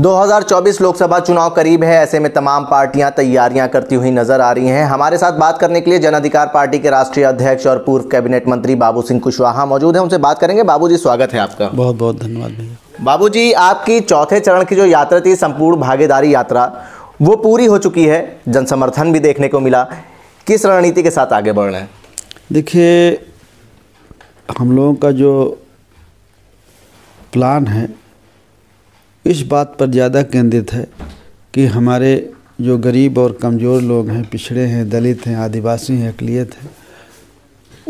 2024 लोकसभा चुनाव करीब है ऐसे में तमाम पार्टियां तैयारियां करती हुई नजर आ रही हैं हमारे साथ बात करने के लिए जन अधिकार पार्टी के राष्ट्रीय अध्यक्ष और पूर्व कैबिनेट मंत्री बाबू सिंह कुशवाहा मौजूद हैं उनसे बात करेंगे बाबू जी स्वागत है आपका बहुत बहुत धन्यवाद भैया बाबू जी आपकी चौथे चरण की जो यात्रा थी संपूर्ण भागीदारी यात्रा वो पूरी हो चुकी है जन समर्थन भी देखने को मिला किस रणनीति के साथ आगे बढ़ रहे हैं देखिए हम लोगों का जो प्लान है इस बात पर ज़्यादा केंद्रित है कि हमारे जो गरीब और कमज़ोर लोग हैं पिछड़े हैं दलित हैं आदिवासी हैं अकलीत हैं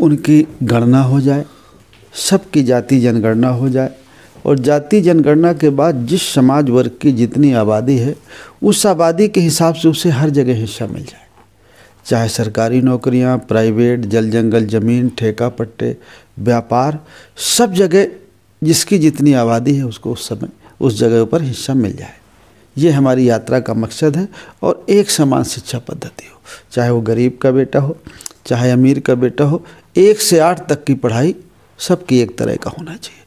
उनकी गणना हो जाए सबकी जाति जनगणना हो जाए और जाति जनगणना के बाद जिस समाज वर्ग की जितनी आबादी है उस आबादी के हिसाब से उसे हर जगह हिस्सा मिल जाए चाहे सरकारी नौकरियां, प्राइवेट जल जंगल ज़मीन ठेका पट्टे व्यापार सब जगह जिसकी जितनी आबादी है उसको उस समय उस जगह पर हिस्सा मिल जाए ये हमारी यात्रा का मकसद है और एक समान शिक्षा पद्धति हो चाहे वो गरीब का बेटा हो चाहे अमीर का बेटा हो एक से आठ तक की पढ़ाई सबकी एक तरह का होना चाहिए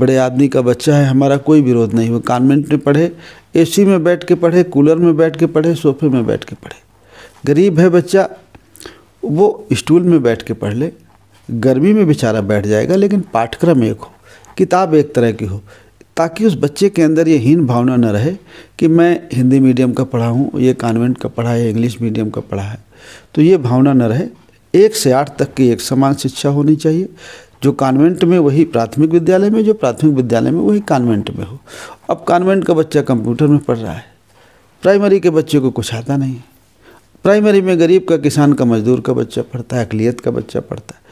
बड़े आदमी का बच्चा है हमारा कोई विरोध नहीं हो कॉन्वेंट में पढ़े एसी में बैठ के पढ़े कूलर में बैठ के पढ़े सोफे में बैठ के पढ़े गरीब है बच्चा वो स्टूल में बैठ के पढ़ ले गर्मी में बेचारा बैठ जाएगा लेकिन पाठ्यक्रम एक हो किताब एक तरह की हो ताकि उस बच्चे के अंदर ये हीन भावना न रहे कि मैं हिंदी मीडियम का पढ़ा हूँ ये कॉन्वेंट का पढ़ा है इंग्लिश मीडियम का पढ़ा है तो ये भावना न रहे एक से आठ तक की एक समान शिक्षा होनी चाहिए जो कॉन्वेंट में वही प्राथमिक विद्यालय में जो प्राथमिक विद्यालय में वही कॉन्वेंट में हो अब कॉन्वेंट का बच्चा कंप्यूटर में पढ़ रहा है प्राइमरी के बच्चे को कुछ आता नहीं है प्राइमरी में गरीब का किसान का मजदूर का बच्चा पढ़ता है अकलीत का बच्चा पढ़ता है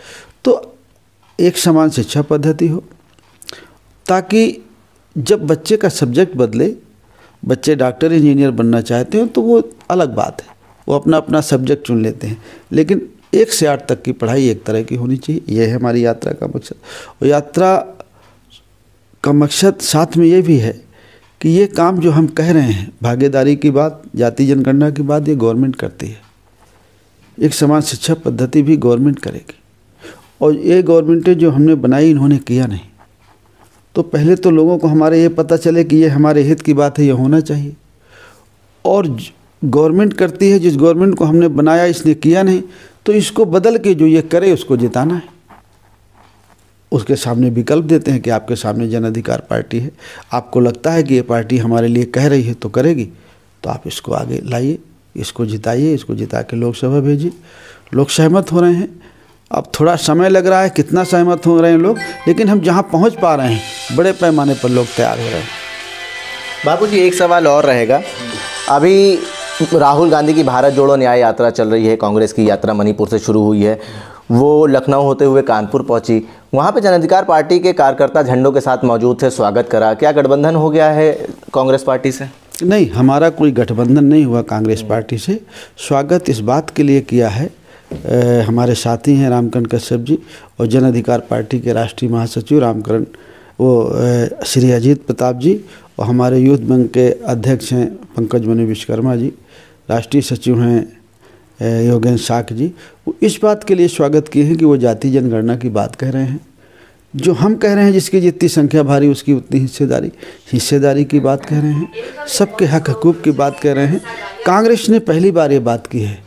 तो एक समान शिक्षा पद्धति हो ताकि जब बच्चे का सब्जेक्ट बदले बच्चे डॉक्टर इंजीनियर बनना चाहते हैं तो वो अलग बात है वो अपना अपना सब्जेक्ट चुन लेते हैं लेकिन एक से आठ तक की पढ़ाई एक तरह की होनी चाहिए यह है हमारी यात्रा का मकसद और यात्रा का मकसद साथ में ये भी है कि ये काम जो हम कह रहे हैं भागीदारी की बात जाति जनगणना की बात ये गवर्नमेंट करती है एक समान शिक्षा पद्धति भी गवर्नमेंट करेगी और ये गवर्नमेंटें जो हमने बनाई इन्होंने किया नहीं तो पहले तो लोगों को हमारे ये पता चले कि ये हमारे हित की बात है ये होना चाहिए और गवर्नमेंट करती है जिस गवर्नमेंट को हमने बनाया इसने किया नहीं तो इसको बदल के जो ये करे उसको जिताना है उसके सामने विकल्प देते हैं कि आपके सामने जन अधिकार पार्टी है आपको लगता है कि ये पार्टी हमारे लिए कह रही है तो करेगी तो आप इसको आगे लाइए इसको जिताइए इसको जिता के लोकसभा भेजिए लोग सहमत हो रहे हैं अब थोड़ा समय लग रहा है कितना सहमत हो रहे हैं लोग लेकिन हम जहाँ पहुँच पा रहे हैं बड़े पैमाने पर लोग तैयार हो रहे हैं बाबू जी एक सवाल और रहेगा अभी राहुल गांधी की भारत जोड़ो न्याय यात्रा चल रही है कांग्रेस की यात्रा मणिपुर से शुरू हुई है वो लखनऊ होते हुए कानपुर पहुंची वहाँ पे जन अधिकार पार्टी के कार्यकर्ता झंडों के साथ मौजूद थे स्वागत करा क्या गठबंधन हो गया है कांग्रेस पार्टी से नहीं हमारा कोई गठबंधन नहीं हुआ कांग्रेस पार्टी से स्वागत इस बात के लिए किया है ए, हमारे साथी हैं रामकरण कश्यप जी और जन अधिकार पार्टी के राष्ट्रीय महासचिव रामकरण वो श्री अजीत प्रताप जी और हमारे यूथ बैंक के अध्यक्ष हैं पंकज मनु विश्वकर्मा जी राष्ट्रीय सचिव हैं योगेंद्र साख जी वो इस बात के लिए स्वागत किए हैं कि वो जाति जनगणना की बात कह रहे हैं जो हम कह रहे हैं जिसकी जितनी संख्या भारी उसकी उतनी हिस्सेदारी हिस्सेदारी की बात कह रहे हैं सबके हक हकूक की बात कह रहे हैं कांग्रेस ने पहली बार ये बात की है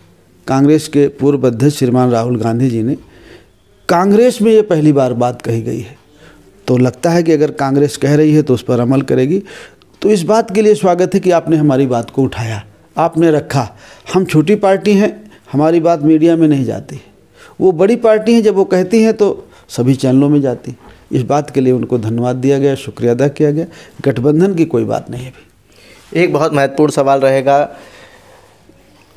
कांग्रेस के पूर्व अध्यक्ष श्रीमान राहुल गांधी जी ने कांग्रेस में ये पहली बार बात कही गई है तो लगता है कि अगर कांग्रेस कह रही है तो उस पर अमल करेगी तो इस बात के लिए स्वागत है कि आपने हमारी बात को उठाया आपने रखा हम छोटी पार्टी हैं हमारी बात मीडिया में नहीं जाती वो बड़ी पार्टी हैं जब वो कहती हैं तो सभी चैनलों में जाती इस बात के लिए उनको धन्यवाद दिया गया शुक्रिया अदा किया गया गठबंधन की कोई बात नहीं अभी एक बहुत महत्वपूर्ण सवाल रहेगा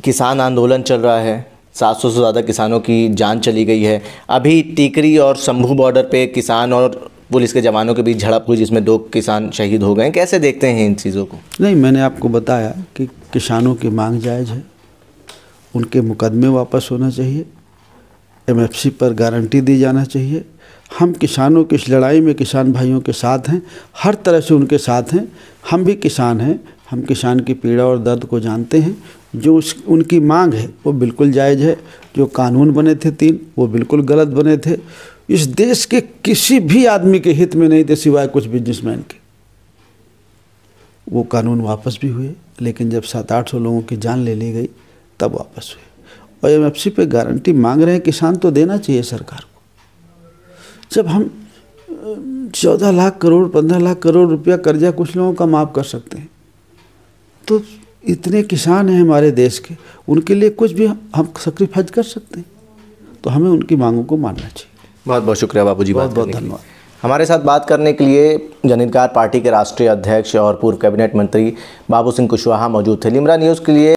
किसान आंदोलन चल रहा है 700 से ज़्यादा किसानों की जान चली गई है अभी टीकरी और शंभू बॉर्डर पे किसान और पुलिस के जवानों के बीच झड़प हुई जिसमें दो किसान शहीद हो गए कैसे देखते हैं इन चीज़ों को नहीं मैंने आपको बताया कि किसानों की मांग जायज़ है उनके मुकदमे वापस होना चाहिए एमएफसी पर गारंटी दी जाना चाहिए हम किसानों की इस लड़ाई में किसान भाइयों के साथ हैं हर तरह से उनके साथ हैं हम भी किसान हैं हम किसान की पीड़ा और दर्द को जानते हैं जो उस उनकी मांग है वो बिल्कुल जायज़ है जो कानून बने थे तीन वो बिल्कुल गलत बने थे इस देश के किसी भी आदमी के हित में नहीं थे सिवाय कुछ बिजनेसमैन के वो कानून वापस भी हुए लेकिन जब सात आठ सौ लोगों की जान ले ली गई तब वापस हुए और एम एफ सी पे गारंटी मांग रहे हैं किसान तो देना चाहिए सरकार को जब हम चौदह लाख करोड़ पंद्रह लाख करोड़ रुपया कर्जा कुछ लोगों का माफ़ कर सकते हैं तो इतने किसान हैं हमारे देश के उनके लिए कुछ भी हम सैक्रिफाइज कर सकते हैं तो हमें उनकी मांगों को मानना चाहिए बहुत बहुत शुक्रिया बाबू जी बहुत बहुत धन्यवाद हमारे साथ बात करने के लिए जनहितकार पार्टी के राष्ट्रीय अध्यक्ष और पूर्व कैबिनेट मंत्री बाबू सिंह कुशवाहा मौजूद थे लिमरा न्यूज़ के लिए